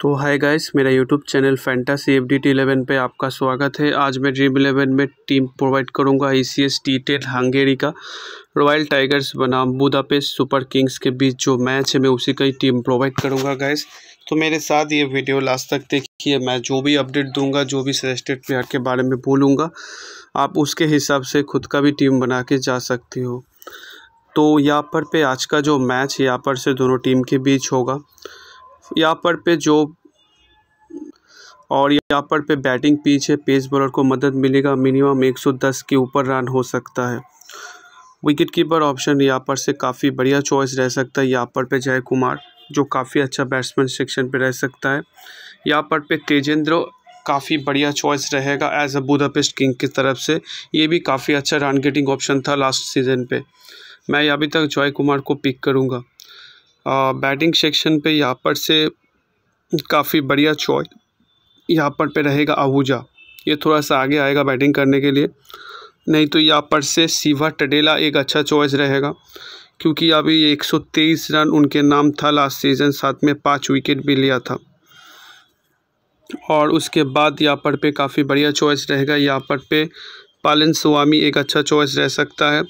तो hi guys मेरा YouTube channel fantasy F D T eleven पर आपका स्वागत है आज मैं ड्रीम इलेवन में टीम प्रोवाइड करूंगा E C S T ten Hungary का रॉयल टाइगर्स बनाम बुदापेस्ट सुपर किंग्स के बीच जो मैच है मैं उसी का ही टीम प्रोवाइड करूंगा गाइस तो मेरे साथ ये वीडियो लास्ट तक देखिए मैं जो भी अपडेट दूंगा जो भी सजेस्टेड प्लेयर के बारे में बोलूँगा आप उसके हिसाब से खुद का भी टीम बना के जा सकती हो तो यहाँ पर पे आज का जो मैच यहाँ पर से दोनों टीम के बीच होगा यहाँ पर पे जो और यहाँ पर पे बैटिंग पिच है पेस बॉलर को मदद मिलेगा मिनिमम 110 के ऊपर रन हो सकता है विकेट कीपर ऑप्शन यहाँ पर से काफ़ी बढ़िया चॉइस रह सकता है यहाँ पर पे जय कुमार जो काफ़ी अच्छा बैट्समैन सेक्शन पे रह सकता है यहाँ पर पे तेजेंद्र काफ़ी बढ़िया चॉइस रहेगा एज अ बुदापेस्ट किंग की तरफ से ये भी काफ़ी अच्छा रन गेटिंग ऑप्शन था लास्ट सीजन पर मैं अभी तक जॉय कुमार को पिक करूँगा बैटिंग सेक्शन पे यहाँ पर से काफ़ी बढ़िया चॉइस यहाँ पर पे रहेगा आहूजा ये थोड़ा सा आगे आएगा बैटिंग करने के लिए नहीं तो यहाँ पर से शिवा टडेला एक अच्छा चॉइस रहेगा क्योंकि अभी एक सौ तेईस रन उनके नाम था लास्ट सीज़न साथ में पाँच विकेट भी लिया था और उसके बाद यहाँ पर पे काफ़ी बढ़िया चॉइस रहेगा यहाँ पर पे पालन स्वामी एक अच्छा चॉइस रह सकता है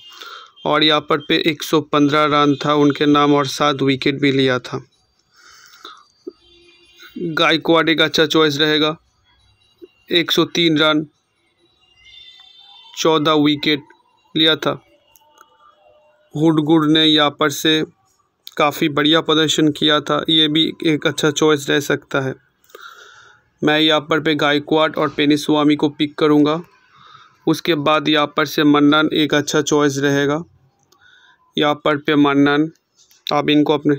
और यहाँ पर पे 115 रन था उनके नाम और सात विकेट भी लिया था गायकवाड़ अच्छा एक अच्छा चॉइस रहेगा 103 रन 14 विकेट लिया था हुडगुड ने यहाँ पर से काफ़ी बढ़िया प्रदर्शन किया था ये भी एक अच्छा चॉइस रह सकता है मैं यहाँ पर पे गायकवाड़ और पेनिस्वामी को पिक करूँगा उसके बाद यहाँ पर से मन्नान एक अच्छा चॉइस रहेगा यहाँ पर पे मन्नान आप इनको अपने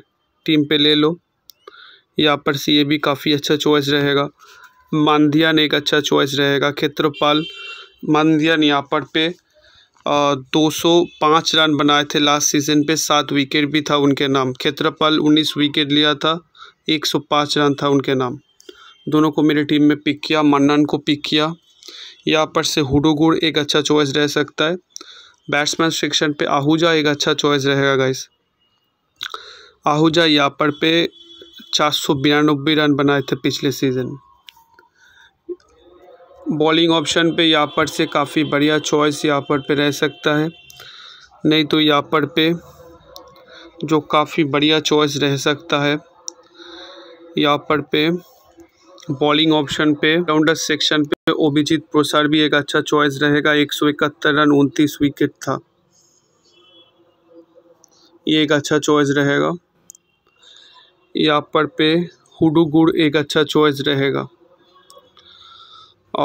टीम पे ले लो यहाँ पर सी ए भी काफ़ी अच्छा चॉइस रहेगा मानधियान एक अच्छा चॉइस रहेगा खेत्रपाल मानधियान यहाँ पर पे दो सौ पाँच रन बनाए थे लास्ट सीजन पे सात विकेट भी था उनके नाम खेत्रपाल उन्नीस विकेट लिया था एक सौ पाँच रन था उनके नाम दोनों को मेरी टीम में पिक किया मन्नान को पिक किया यहाँ पर से हुडोगुड़ एक अच्छा चॉइस रह सकता है बैट्समैन सेक्शन पे आहूजा एक अच्छा चॉइस रहेगा गाइस आहूजा यापर पे चार सौ बयानबे रन बनाए थे पिछले सीज़न बॉलिंग ऑप्शन पे यापर से काफ़ी बढ़िया चॉइस यापर पे रह सकता है नहीं तो यापर पे जो काफ़ी बढ़िया चॉइस रह सकता है यापर पे बॉलिंग ऑप्शन पे राउंडर सेक्शन पे अभिजीत प्रोसार भी एक अच्छा चॉइस रहेगा एक सौ इकहत्तर रन उनतीस विकेट था ये एक अच्छा चॉइस रहेगा यहाँ पर पे हुडू गुड़ एक अच्छा चॉइस रहेगा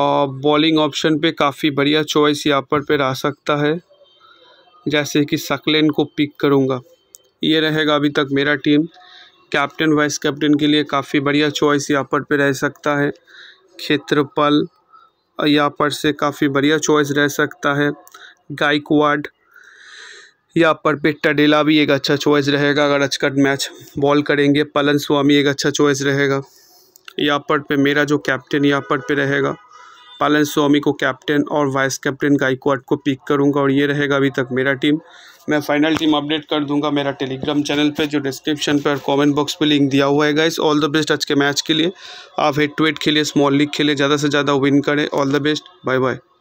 और बॉलिंग ऑप्शन पे काफ़ी बढ़िया चॉइस यहाँ पर पे रह सकता है जैसे कि सकलेन को पिक करूँगा ये रहेगा अभी तक मेरा टीम कैप्टन वाइस कैप्टन के लिए काफ़ी बढ़िया चॉइस यहाँ पर पे रह सकता है क्षेत्रपल यहाँ पर से काफ़ी बढ़िया चॉइस रह सकता है गायकवाड यहाँ पर पे टडेला भी एक अच्छा चॉइस रहेगा अगर अचकट मैच बॉल करेंगे पलन स्वामी एक अच्छा चॉइस रहेगा यहाँ पर पे मेरा जो कैप्टन यहाँ पर पे रहेगा पालन स्वामी को कैप्टन और वाइस कैप्टन गायकवाड को पिक करूँगा और ये रहेगा अभी तक मेरा टीम मैं फाइनल टीम अपडेट कर दूंगा मेरा टेलीग्राम चैनल पे जो डिस्क्रिप्शन पर कमेंट बॉक्स पे लिंक दिया हुआ है गाइस ऑल द बेस्ट आज के मैच के लिए आप हेड टू हेड खेलिए स्मॉल लीग खेलिए ज़्यादा से ज़्यादा विन करें all the best bye bye